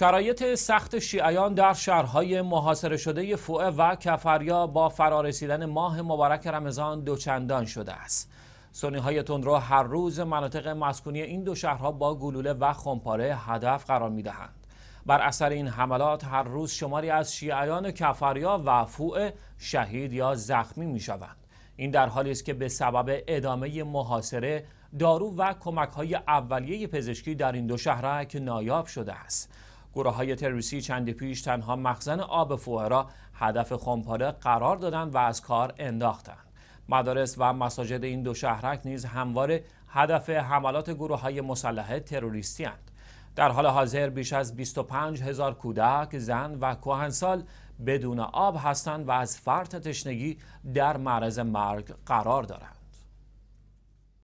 شرایط سخت شیعیان در شهرهای محاصره شده فوعه و کفریا با فرارسیدن ماه مبارک رمضان دوچندان شده است. سنی های تندرو هر روز مناطق مسکونی این دو شهرها با گلوله و خمپاره هدف قرار می دهند. بر اثر این حملات هر روز شماری از شیعیان کفریا و فوعه شهید یا زخمی می شوند. این در حالی است که به سبب ادامه محاصره دارو و کمک های اولیه پزشکی در این دو که نایاب شده است. گروه های تروریستی چندی پیش تنها مخزن آب فوه را هدف خمپاره قرار دادند و از کار انداختند مدارس و مساجد این دو شهرک نیز همواره هدف حملات گروه های مسلحه تروریستی هند. در حال حاضر بیش از 25 هزار کودک، زن و کهنسال بدون آب هستند و از فرط تشنگی در معرض مرگ قرار دارند.